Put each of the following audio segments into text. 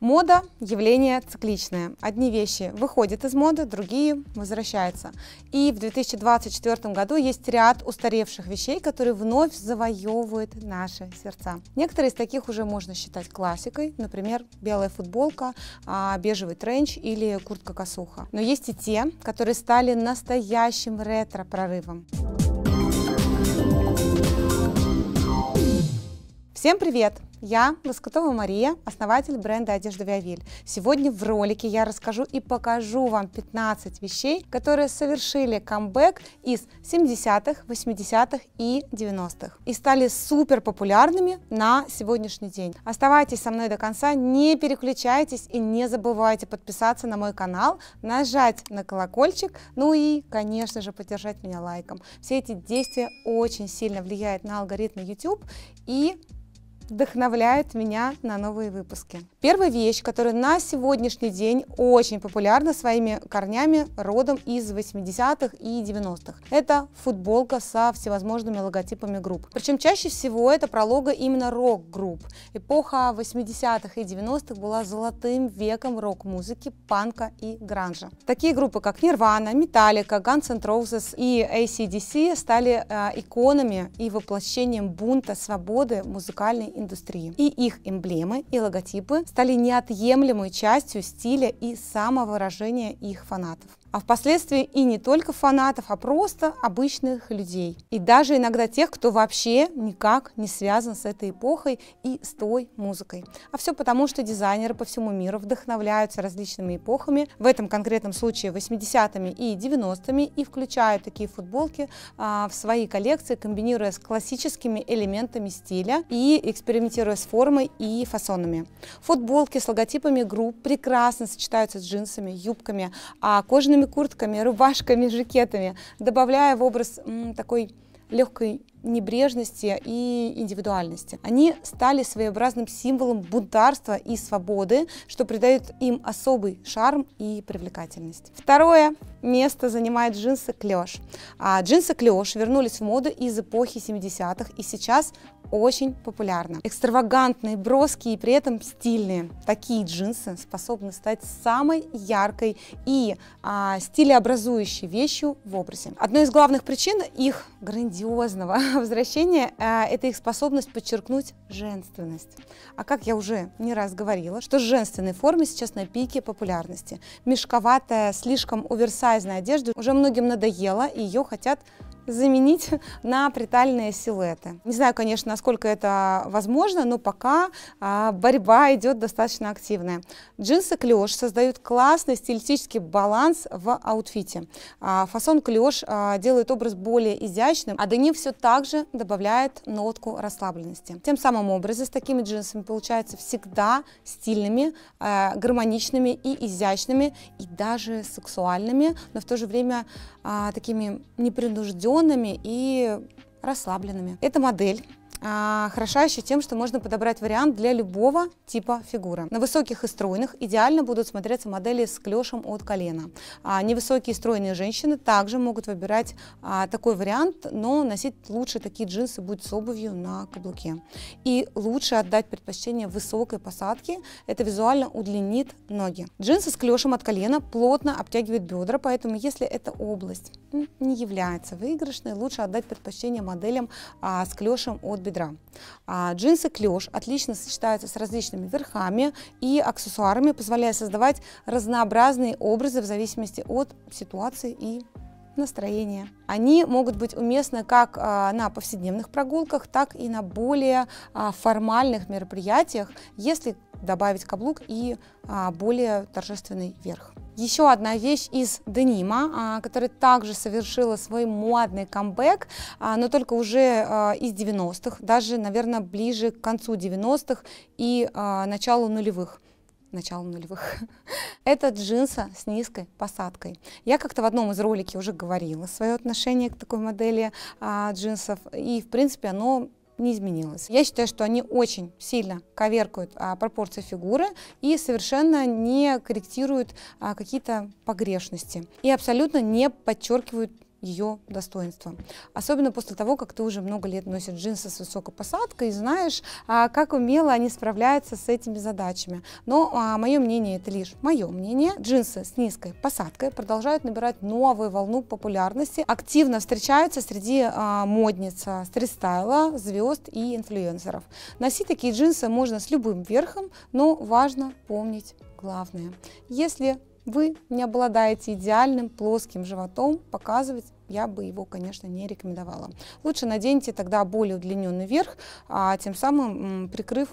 Мода – явление цикличное. Одни вещи выходят из моды, другие возвращаются. И в 2024 году есть ряд устаревших вещей, которые вновь завоевывают наши сердца. Некоторые из таких уже можно считать классикой, например, белая футболка, а, бежевый тренч или куртка-косуха. Но есть и те, которые стали настоящим ретро-прорывом. Всем привет! Я Лоскутова Мария, основатель бренда одежды Виавиль. Сегодня в ролике я расскажу и покажу вам 15 вещей, которые совершили камбэк из 70-х, 80-х и 90-х и стали супер популярными на сегодняшний день. Оставайтесь со мной до конца, не переключайтесь и не забывайте подписаться на мой канал, нажать на колокольчик, ну и, конечно же, поддержать меня лайком. Все эти действия очень сильно влияют на алгоритмы YouTube и вдохновляет меня на новые выпуски. Первая вещь, которая на сегодняшний день очень популярна своими корнями, родом из 80-х и 90-х. Это футболка со всевозможными логотипами групп. Причем чаще всего это пролога именно рок-групп. Эпоха 80-х и 90-х была золотым веком рок-музыки, панка и гранжа. Такие группы, как Nirvana, Metallica, Guns N' Roses и ACDC стали э, иконами и воплощением бунта, свободы, музыкальной индустрии. И их эмблемы и логотипы стали неотъемлемой частью стиля и самовыражения их фанатов а впоследствии и не только фанатов, а просто обычных людей. И даже иногда тех, кто вообще никак не связан с этой эпохой и с той музыкой. А все потому, что дизайнеры по всему миру вдохновляются различными эпохами, в этом конкретном случае 80-ми и 90-ми, и включают такие футболки а, в свои коллекции, комбинируя с классическими элементами стиля и экспериментируя с формой и фасонами. Футболки с логотипами групп прекрасно сочетаются с джинсами, юбками, а кожаными куртками, рубашками, жакетами, добавляя в образ м, такой легкой небрежности и индивидуальности. Они стали своеобразным символом бунтарства и свободы, что придает им особый шарм и привлекательность. Второе место занимает джинсы клеш. А джинсы клеш вернулись в моду из эпохи 70-х и сейчас очень популярна. Экстравагантные, броские и при этом стильные. Такие джинсы способны стать самой яркой и а, стилеобразующей вещью в образе. Одной из главных причин их грандиозного возвращение э, это их способность подчеркнуть женственность. А как я уже не раз говорила, что женственной формы сейчас на пике популярности. Мешковатая, слишком оверсайзная одежда уже многим надоела, и ее хотят заменить на притальные силуэты. Не знаю, конечно, насколько это возможно, но пока а, борьба идет достаточно активная. Джинсы клеш создают классный стилистический баланс в аутфите. А, фасон клеш а, делает образ более изящным, а деним все так же добавляет нотку расслабленности. Тем самым образы с такими джинсами получаются всегда стильными, гармоничными и изящными, и даже сексуальными, но в то же время такими непринужденными тонами и расслабленными. Эта модель а, хороша еще тем, что можно подобрать вариант для любого типа фигуры. На высоких и стройных идеально будут смотреться модели с клешем от колена. А невысокие и стройные женщины также могут выбирать а, такой вариант, но носить лучше такие джинсы будет с обувью на каблуке. И лучше отдать предпочтение высокой посадке, это визуально удлинит ноги. Джинсы с клешем от колена плотно обтягивают бедра, поэтому если эта область не является выигрышной, лучше отдать предпочтение моделям а, с клешем от бедра. А джинсы клеш отлично сочетаются с различными верхами и аксессуарами, позволяя создавать разнообразные образы в зависимости от ситуации и настроения. Они могут быть уместны как а, на повседневных прогулках, так и на более а, формальных мероприятиях, если добавить каблук и а, более торжественный верх. Еще одна вещь из денима, а, который также совершила свой модный камбэк, а, но только уже а, из 90-х, даже, наверное, ближе к концу 90-х и началу нулевых начала нулевых. Это джинсы с низкой посадкой. Я как-то в одном из роликов уже говорила свое отношение к такой модели а, джинсов, и, в принципе, оно не изменилось. Я считаю, что они очень сильно коверкуют а, пропорции фигуры и совершенно не корректируют а, какие-то погрешности и абсолютно не подчеркивают ее достоинство. Особенно после того, как ты уже много лет носишь джинсы с высокой посадкой и знаешь, а, как умело они справляются с этими задачами. Но а, мое мнение, это лишь мое мнение, джинсы с низкой посадкой продолжают набирать новую волну популярности, активно встречаются среди а, модниц, а, стрит-стайла, звезд и инфлюенсеров. Носить такие джинсы можно с любым верхом, но важно помнить главное. Если вы не обладаете идеальным плоским животом, показывать я бы его, конечно, не рекомендовала. Лучше наденьте тогда более удлиненный верх, а тем самым прикрыв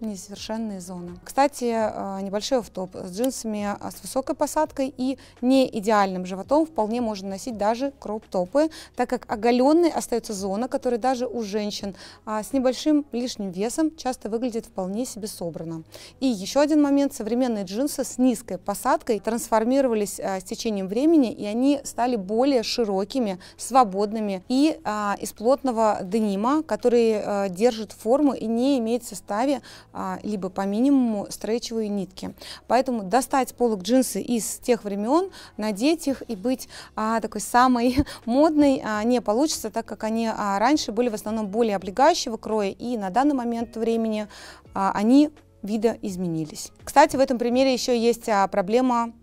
несовершенные зоны. Кстати, э, небольшой автоп. С джинсами а, с высокой посадкой и не идеальным животом вполне можно носить даже кроп-топы, так как оголенной остается зона, которая даже у женщин а, с небольшим лишним весом часто выглядит вполне себе собрано. И еще один момент. Современные джинсы с низкой посадкой трансформировались э, с течением времени, и они стали более широкими, свободными и а, из плотного денима, который э, держит форму и не имеет в составе а, либо по минимуму стрейчевые нитки. Поэтому достать с полок джинсы из тех времен, надеть их и быть а, такой самой модной а, не получится, так как они а, раньше были в основном более облегающего кроя, и на данный момент времени а, они вида изменились. Кстати, в этом примере еще есть а, проблема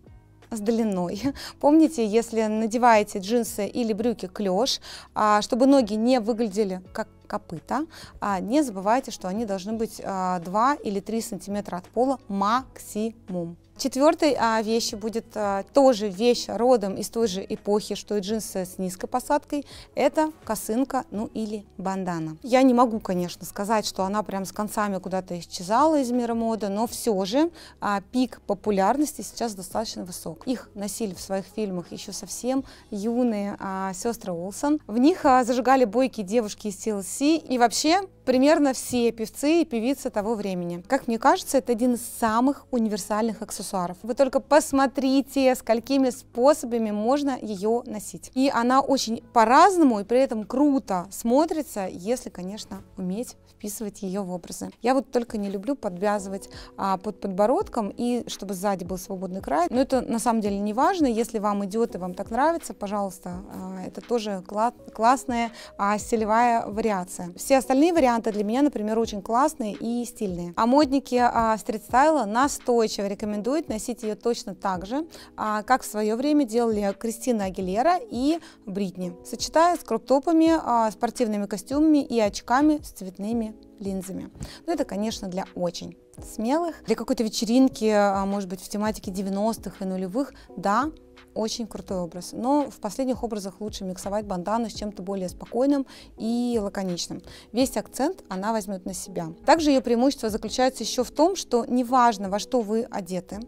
с длиной. Помните, если надеваете джинсы или брюки клеш, а, чтобы ноги не выглядели как копыта. А не забывайте, что они должны быть 2 а, или 3 сантиметра от пола максимум. Четвертой а, вещью будет а, тоже вещь родом из той же эпохи, что и джинсы с низкой посадкой. Это косынка, ну или бандана. Я не могу, конечно, сказать, что она прям с концами куда-то исчезала из мира моды, но все же а, пик популярности сейчас достаточно высок. Их носили в своих фильмах еще совсем юные а, сестры Олсон. В них а, зажигали бойки девушки из TLC и вообще примерно все певцы и певицы того времени. Как мне кажется, это один из самых универсальных аксессуаров. Вы только посмотрите, сколькими способами можно ее носить. И она очень по-разному и при этом круто смотрится, если, конечно, уметь вписывать ее в образы. Я вот только не люблю подвязывать а, под подбородком и чтобы сзади был свободный край. Но это на самом деле не важно. Если вам идет и вам так нравится, пожалуйста, а, это тоже кла классная а, стилевая вариация. Все остальные варианты варианты для меня, например, очень классные и стильные. А модники а, стрит-стайла настойчиво рекомендуют носить ее точно так же, а, как в свое время делали Кристина Агилера и Бритни, сочетая с кроп-топами, а, спортивными костюмами и очками с цветными линзами. Но ну, это, конечно, для очень смелых. Для какой-то вечеринки, а, может быть, в тематике 90-х и нулевых, да, очень крутой образ. Но в последних образах лучше миксовать бандану с чем-то более спокойным и лаконичным. Весь акцент она возьмет на себя. Также ее преимущество заключается еще в том, что неважно, во что вы одеты,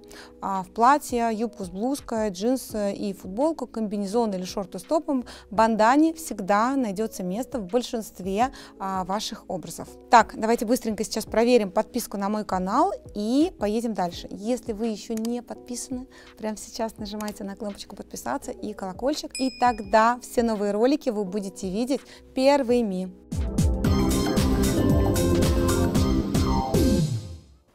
а в платье, юбку с блузкой, джинсы и футболку, комбинезон или шорты с топом, бандане всегда найдется место в большинстве а, ваших образов. Так, давайте быстренько сейчас проверим подписку на мой канал и поедем дальше. Если вы еще не подписаны, прямо сейчас нажимайте на клавишу кнопочку подписаться и колокольчик. И тогда все новые ролики вы будете видеть первыми.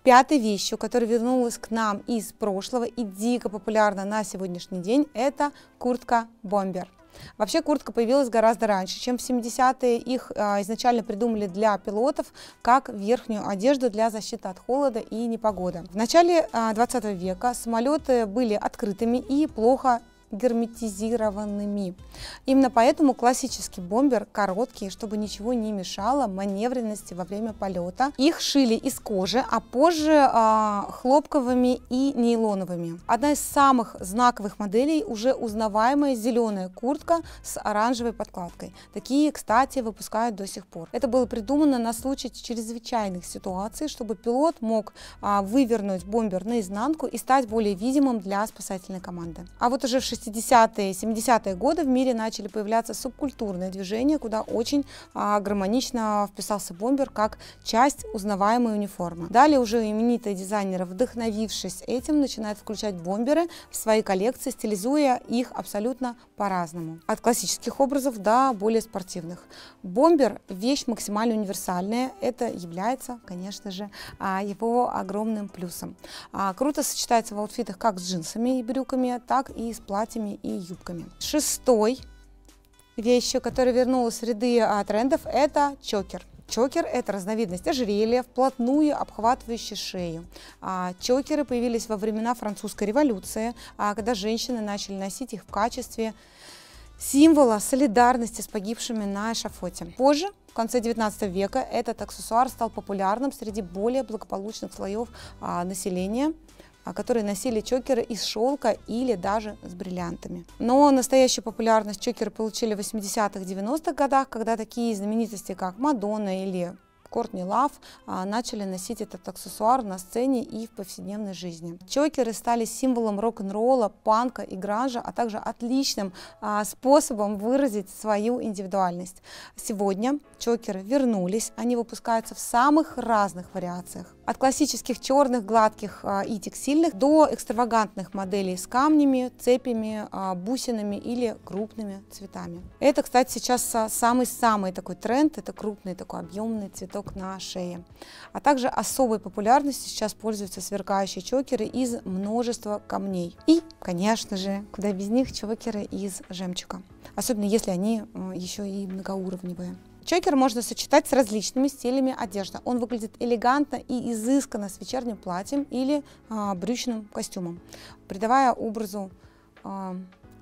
Пятой вещью, которая вернулась к нам из прошлого и дико популярна на сегодняшний день, это куртка-бомбер. Вообще куртка появилась гораздо раньше, чем в 70-е. Их а, изначально придумали для пилотов как верхнюю одежду для защиты от холода и непогоды. В начале а, 20 века самолеты были открытыми и плохо герметизированными. Именно поэтому классический бомбер короткий, чтобы ничего не мешало маневренности во время полета. Их шили из кожи, а позже а, хлопковыми и нейлоновыми. Одна из самых знаковых моделей уже узнаваемая зеленая куртка с оранжевой подкладкой. Такие, кстати, выпускают до сих пор. Это было придумано на случай чрезвычайных ситуаций, чтобы пилот мог а, вывернуть бомбер наизнанку и стать более видимым для спасательной команды. А вот уже в 60-е, 70-е годы в мире начали появляться субкультурные движения, куда очень а, гармонично вписался бомбер как часть узнаваемой униформы. Далее уже именитые дизайнеры, вдохновившись этим, начинают включать бомберы в свои коллекции, стилизуя их абсолютно по-разному. От классических образов до более спортивных. Бомбер – вещь максимально универсальная. Это является, конечно же, а, его огромным плюсом. А, круто сочетается в аутфитах как с джинсами и брюками, так и с платьями платьями и юбками. Шестой вещью, которая вернулась в ряды трендов, это чокер. Чокер – это разновидность ожерелья, вплотную обхватывающая шею. А, чокеры появились во времена французской революции, а, когда женщины начали носить их в качестве символа солидарности с погибшими на эшафоте. Позже, в конце 19 века, этот аксессуар стал популярным среди более благополучных слоев а, населения, а которые носили чокеры из шелка или даже с бриллиантами. Но настоящую популярность чокеры получили в 80-х, 90-х годах, когда такие знаменитости, как Мадонна или Кортни Лав а, начали носить этот аксессуар на сцене и в повседневной жизни. Чокеры стали символом рок-н-ролла, панка и гранжа, а также отличным а, способом выразить свою индивидуальность. Сегодня чокеры вернулись, они выпускаются в самых разных вариациях. От классических черных, гладких а, и текстильных до экстравагантных моделей с камнями, цепями, а, бусинами или крупными цветами. Это, кстати, сейчас а, самый-самый такой тренд. Это крупный такой объемный цветок на шее. А также особой популярностью сейчас пользуются сверкающие чокеры из множества камней. И, конечно же, куда без них, чокеры из жемчуга. Особенно если они еще и многоуровневые. Чокер можно сочетать с различными стилями одежды. Он выглядит элегантно и изысканно с вечерним платьем или э, брючным костюмом, придавая образу э,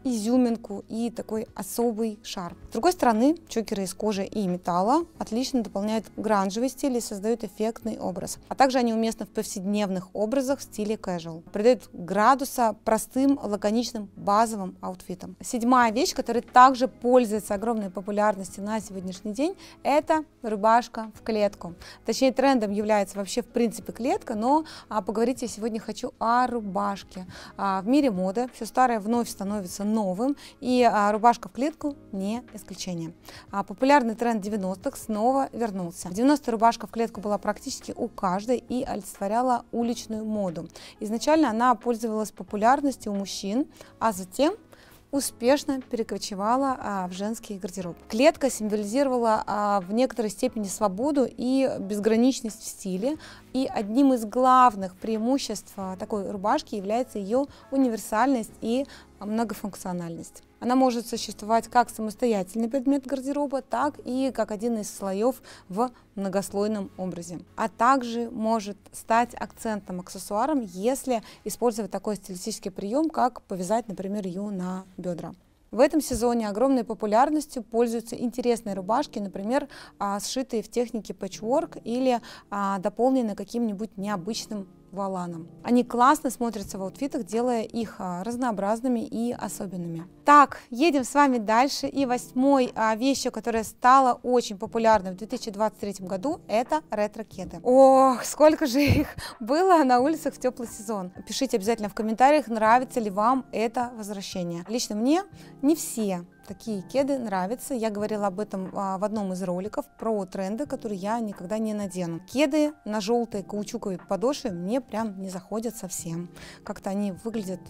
изюминку и такой особый шарм. С другой стороны, чокеры из кожи и металла отлично дополняют гранжевый стиль и создают эффектный образ. А также они уместны в повседневных образах в стиле casual. Придают градуса простым, лаконичным, базовым аутфитам. Седьмая вещь, которая также пользуется огромной популярностью на сегодняшний день, это рубашка в клетку. Точнее, трендом является вообще в принципе клетка, но а, поговорить я сегодня хочу о рубашке. А, в мире моды все старое вновь становится новым новым, и а, рубашка в клетку не исключение. А, популярный тренд 90-х снова вернулся. В 90-е рубашка в клетку была практически у каждой и олицетворяла уличную моду. Изначально она пользовалась популярностью у мужчин, а затем – успешно перекочевала а, в женский гардероб. Клетка символизировала а, в некоторой степени свободу и безграничность в стиле, и одним из главных преимуществ а, такой рубашки является ее универсальность и многофункциональность. Она может существовать как самостоятельный предмет гардероба, так и как один из слоев в многослойном образе. А также может стать акцентным аксессуаром, если использовать такой стилистический прием, как повязать, например, ю на бедра. В этом сезоне огромной популярностью пользуются интересные рубашки, например, а, сшитые в технике пэтчворк или а, дополненные каким-нибудь необычным валаном. Они классно смотрятся в аутфитах, делая их а, разнообразными и особенными. Так, едем с вами дальше. И восьмой а, вещью, которая стала очень популярной в 2023 году, это ретро-кеды. Ох, сколько же их было на улицах в теплый сезон. Пишите обязательно в комментариях, нравится ли вам это возвращение. Лично мне не все такие кеды нравятся. Я говорила об этом а, в одном из роликов про тренды, которые я никогда не надену. Кеды на желтой каучуковой подошве мне прям не заходят совсем. Как-то они выглядят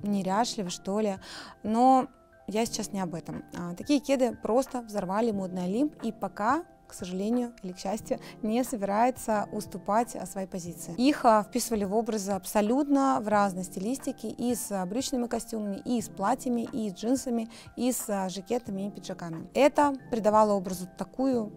неряшливо, что ли. Но я сейчас не об этом. А, такие кеды просто взорвали модный Олимп, и пока к сожалению или к счастью, не собирается уступать о а, своей позиции. Их а, вписывали в образы абсолютно в разной стилистике и с брючными костюмами, и с платьями, и с джинсами, и с а, жакетами и пиджаками. Это придавало образу такую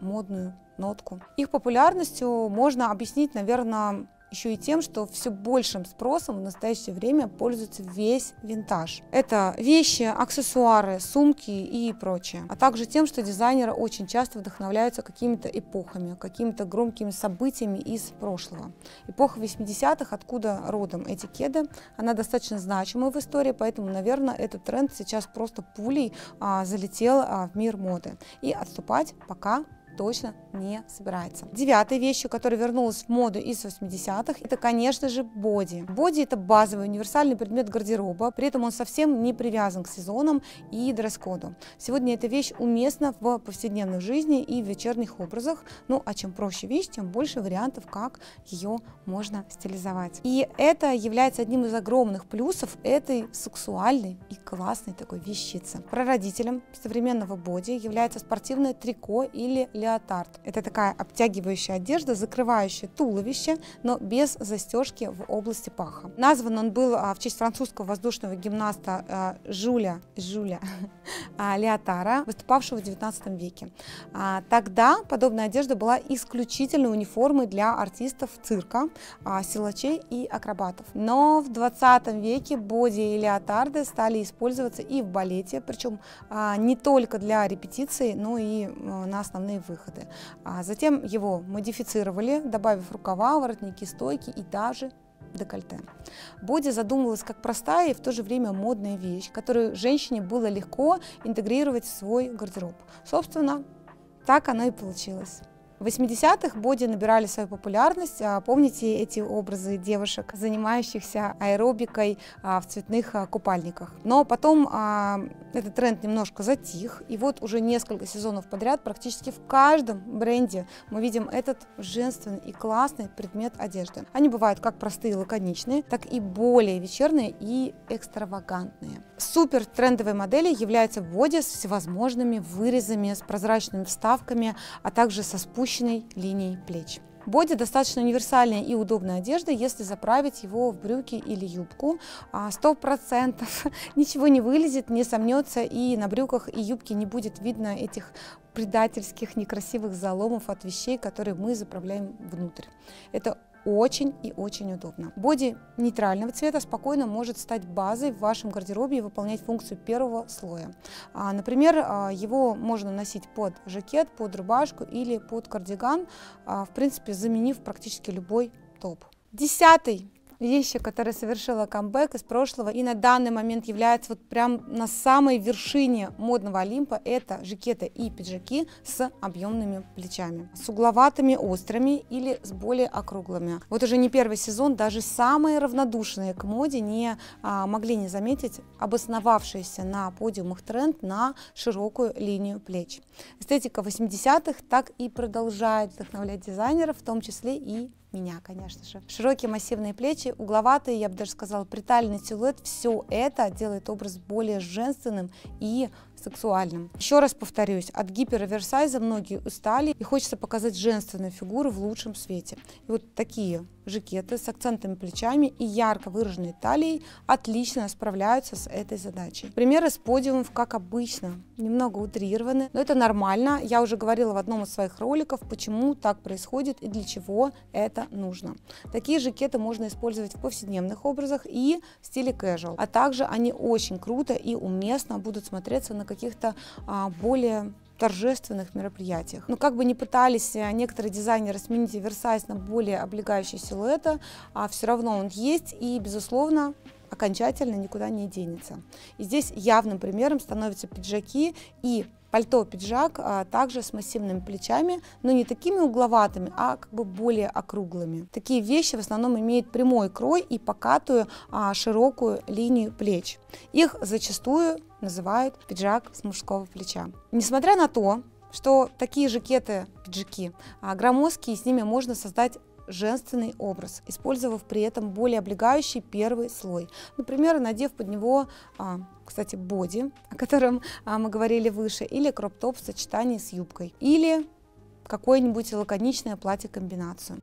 модную нотку. Их популярностью можно объяснить, наверное, еще и тем, что все большим спросом в настоящее время пользуется весь винтаж. Это вещи, аксессуары, сумки и прочее. А также тем, что дизайнеры очень часто вдохновляются какими-то эпохами, какими-то громкими событиями из прошлого. Эпоха 80-х, откуда родом эти кеды, она достаточно значимая в истории, поэтому, наверное, этот тренд сейчас просто пулей а, залетел а, в мир моды. И отступать пока точно не собирается. Девятая вещь, которая вернулась в моду из 80-х, это, конечно же, боди. Боди – это базовый универсальный предмет гардероба, при этом он совсем не привязан к сезонам и дресс-коду. Сегодня эта вещь уместна в повседневной жизни и в вечерних образах, ну а чем проще вещь, тем больше вариантов, как ее можно стилизовать. И это является одним из огромных плюсов этой сексуальной и классной такой вещицы. Прародителем современного боди является спортивное трико или леотард. Это такая обтягивающая одежда, закрывающая туловище, но без застежки в области паха. Назван он был а, в честь французского воздушного гимнаста а, Жуля, Жуля а, Леотара, выступавшего в XIX веке. Тогда подобная одежда была исключительной униформой для артистов цирка, силачей и акробатов. Но в 20 веке боди и леотарды стали использоваться и в балете, причем не только для репетиций, но и на основные выходы. А затем его модифицировали, добавив рукава, воротники, стойки и даже декольте. Боди задумывалась как простая и в то же время модная вещь, которую женщине было легко интегрировать в свой гардероб. Собственно, так оно и получилось. В 80-х боди набирали свою популярность. А помните эти образы девушек, занимающихся аэробикой а, в цветных а, купальниках. Но потом этот тренд немножко затих, и вот уже несколько сезонов подряд практически в каждом бренде мы видим этот женственный и классный предмет одежды. Они бывают как простые, лаконичные, так и более вечерние и экстравагантные. Супер трендовой модели является боди с всевозможными вырезами, с прозрачными вставками, а также со спущенной линией плеч. Боди достаточно универсальная и удобная одежда, если заправить его в брюки или юбку. А, сто процентов ничего не вылезет, не сомнется, и на брюках и юбке не будет видно этих предательских некрасивых заломов от вещей, которые мы заправляем внутрь. Это очень и очень удобно. Боди нейтрального цвета спокойно может стать базой в вашем гардеробе и выполнять функцию первого слоя. А, например, а, его можно носить под жакет, под рубашку или под кардиган, а, в принципе, заменив практически любой топ. Десятый вещи, которая совершила камбэк из прошлого и на данный момент является вот прям на самой вершине модного Олимпа, это жакеты и пиджаки с объемными плечами, с угловатыми, острыми или с более округлыми. Вот уже не первый сезон даже самые равнодушные к моде не а, могли не заметить обосновавшийся на подиумах тренд на широкую линию плеч. Эстетика 80-х так и продолжает вдохновлять дизайнеров, в том числе и меня, конечно же. Широкие массивные плечи, угловатые, я бы даже сказала, притальный силуэт, все это делает образ более женственным и сексуальным. Еще раз повторюсь, от гипероверсайза многие устали и хочется показать женственную фигуру в лучшем свете. И вот такие жакеты с акцентными плечами и ярко выраженной талией отлично справляются с этой задачей. Примеры с подиумов, как обычно, немного утрированы, но это нормально. Я уже говорила в одном из своих роликов, почему так происходит и для чего это нужно. Такие жакеты можно использовать в повседневных образах и в стиле casual, а также они очень круто и уместно будут смотреться на каких-то а, более торжественных мероприятиях. Но ну, как бы ни пытались э, некоторые дизайнеры сменить оверсайз на более облегающий силуэты, а все равно он есть и, безусловно, окончательно никуда не денется. И здесь явным примером становятся пиджаки и пальто-пиджак а также с массивными плечами, но не такими угловатыми, а как бы более округлыми. Такие вещи в основном имеют прямой крой и покатую а, широкую линию плеч. Их зачастую называют пиджак с мужского плеча. Несмотря на то, что такие жакеты, пиджаки, а громоздкие, с ними можно создать женственный образ, использовав при этом более облегающий первый слой. Например, надев под него, а, кстати, боди, о котором а, мы говорили выше, или кроп-топ в сочетании с юбкой, или какое-нибудь лаконичное платье-комбинацию.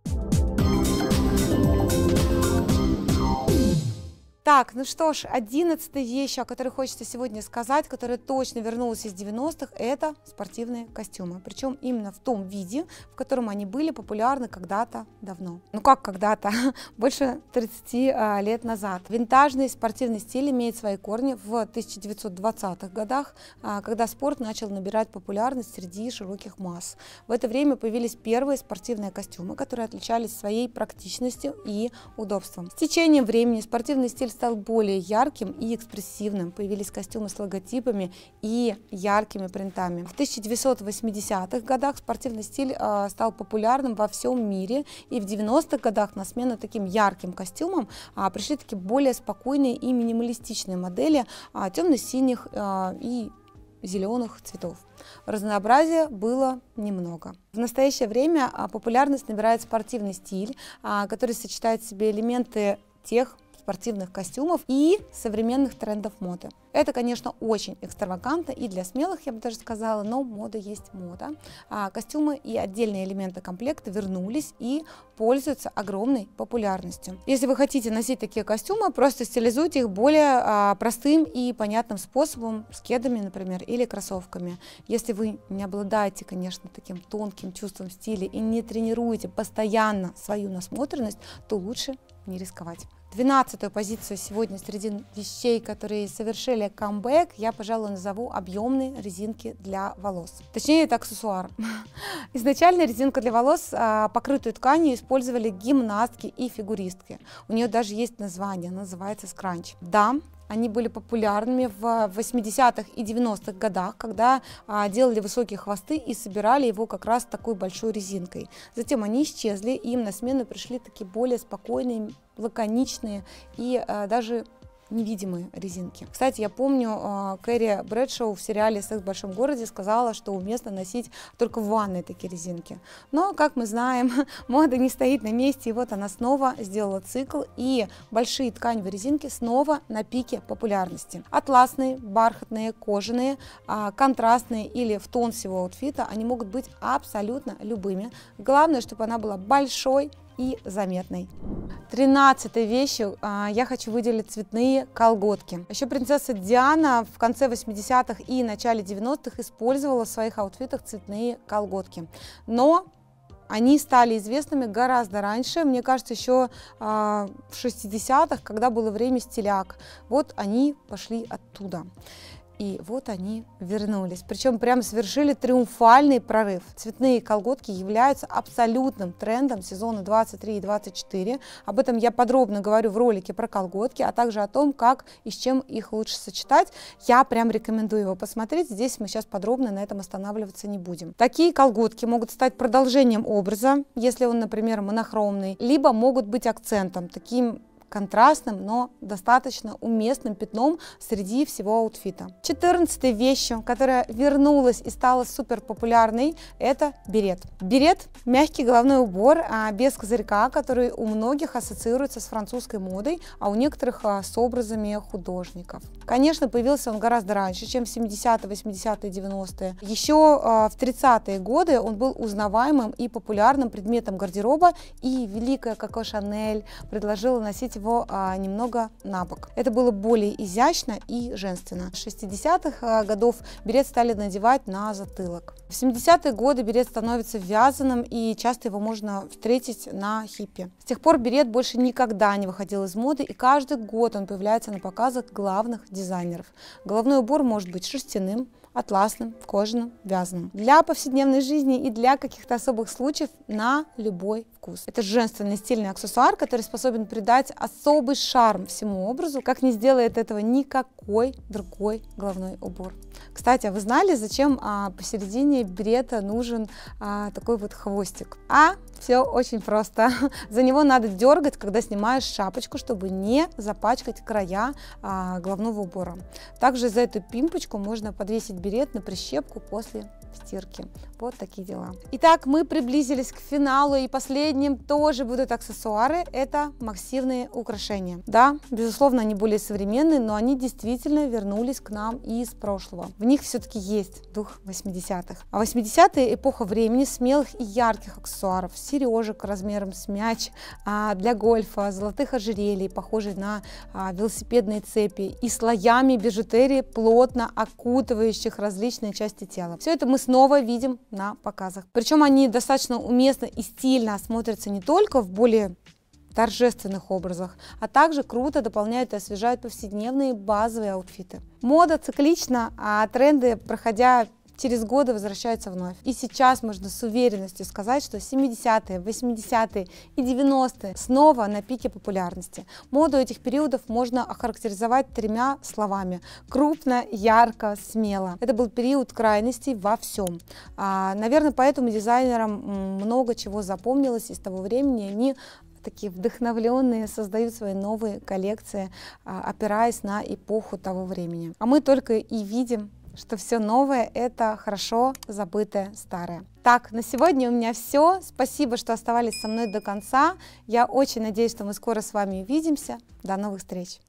Так, ну что ж, одиннадцатая вещь, о которой хочется сегодня сказать, которая точно вернулась из 90-х, это спортивные костюмы. Причем именно в том виде, в котором они были популярны когда-то давно. Ну как когда-то? Больше 30 а, лет назад. Винтажный спортивный стиль имеет свои корни в 1920-х годах, а, когда спорт начал набирать популярность среди широких масс. В это время появились первые спортивные костюмы, которые отличались своей практичностью и удобством. С течением времени спортивный стиль стал более ярким и экспрессивным. Появились костюмы с логотипами и яркими принтами. В 1980-х годах спортивный стиль а, стал популярным во всем мире, и в 90-х годах на смену таким ярким костюмам а, пришли такие более спокойные и минималистичные модели а, темно-синих и зеленых цветов. Разнообразия было немного. В настоящее время популярность набирает спортивный стиль, который сочетает в себе элементы тех спортивных костюмов и современных трендов моды. Это, конечно, очень экстравагантно и для смелых, я бы даже сказала, но мода есть мода. А костюмы и отдельные элементы комплекта вернулись и пользуются огромной популярностью. Если вы хотите носить такие костюмы, просто стилизуйте их более а, простым и понятным способом, с кедами, например, или кроссовками. Если вы не обладаете, конечно, таким тонким чувством стиля и не тренируете постоянно свою насмотренность, то лучше не рисковать. 12 позицию сегодня среди вещей, которые совершили камбэк, я, пожалуй, назову объемные резинки для волос. Точнее, это аксессуар. Изначально резинка для волос, а, покрытую тканью, использовали гимнастки и фигуристки. У нее даже есть название, называется скранч. Да, они были популярными в 80-х и 90-х годах, когда а, делали высокие хвосты и собирали его как раз такой большой резинкой. Затем они исчезли, и им на смену пришли такие более спокойные, лаконичные и а, даже невидимые резинки. Кстати, я помню, э, Кэрри Брэдшоу в сериале «Секс в большом городе» сказала, что уместно носить только в ванной такие резинки. Но, как мы знаем, мода не стоит на месте, и вот она снова сделала цикл, и большие тканевые резинки снова на пике популярности. Атласные, бархатные, кожаные, а, контрастные или в тон всего аутфита, они могут быть абсолютно любыми. Главное, чтобы она была большой, и заметной. Тринадцатой вещью а, я хочу выделить цветные колготки. Еще принцесса Диана в конце 80-х и начале 90-х использовала в своих аутфитах цветные колготки. Но они стали известными гораздо раньше, мне кажется, еще а, в 60-х, когда было время стиляк. Вот они пошли оттуда. И вот они вернулись. Причем прям совершили триумфальный прорыв. Цветные колготки являются абсолютным трендом сезона 23 и 24. Об этом я подробно говорю в ролике про колготки, а также о том, как и с чем их лучше сочетать. Я прям рекомендую его посмотреть. Здесь мы сейчас подробно на этом останавливаться не будем. Такие колготки могут стать продолжением образа, если он, например, монохромный, либо могут быть акцентом, таким контрастным, но достаточно уместным пятном среди всего аутфита. 14 вещью, которая вернулась и стала супер популярной, это берет. Берет – мягкий головной убор а без козырька, который у многих ассоциируется с французской модой, а у некоторых а, с образами художников. Конечно, появился он гораздо раньше, чем 70-е, 80-е, 90-е. Еще а, в 30-е годы он был узнаваемым и популярным предметом гардероба, и великая Коко Шанель предложила носить его а, немного на бок. Это было более изящно и женственно. С 60-х а, годов берет стали надевать на затылок. В 70-е годы берет становится вязаным, и часто его можно встретить на хиппе. С тех пор берет больше никогда не выходил из моды, и каждый год он появляется на показах главных дизайнеров. Головной убор может быть шерстяным, атласным, кожаным, вязаным. Для повседневной жизни и для каких-то особых случаев на любой вкус. Это женственный стильный аксессуар, который способен придать особый шарм всему образу, как не сделает этого никакой другой головной убор. Кстати, а вы знали, зачем а, посередине берета нужен а, такой вот хвостик? А все очень просто. За него надо дергать, когда снимаешь шапочку, чтобы не запачкать края а, головного убора. Также за эту пимпочку можно подвесить берет на прищепку после стирки. Вот такие дела. Итак, мы приблизились к финалу, и последним тоже будут аксессуары. Это массивные украшения. Да, безусловно, они более современные, но они действительно вернулись к нам из прошлого. В них все-таки есть дух 80-х. А 80-е эпоха времени смелых и ярких аксессуаров – сережек размером с мяч а, для гольфа, золотых ожерелий, похожих на а, велосипедные цепи, и слоями бижутерии, плотно окутывающих различные части тела. Все это мы снова видим на показах. Причем они достаточно уместно и стильно смотрятся не только в более торжественных образах, а также круто дополняют и освежают повседневные базовые аутфиты. Мода циклична, а тренды, проходя через годы возвращаются вновь. И сейчас можно с уверенностью сказать, что 70-е, 80-е и 90-е снова на пике популярности. Моду этих периодов можно охарактеризовать тремя словами. Крупно, ярко, смело. Это был период крайностей во всем. А, наверное, поэтому дизайнерам много чего запомнилось из того времени. Они такие вдохновленные создают свои новые коллекции, а, опираясь на эпоху того времени. А мы только и видим что все новое – это хорошо забытое старое. Так, на сегодня у меня все. Спасибо, что оставались со мной до конца. Я очень надеюсь, что мы скоро с вами увидимся. До новых встреч!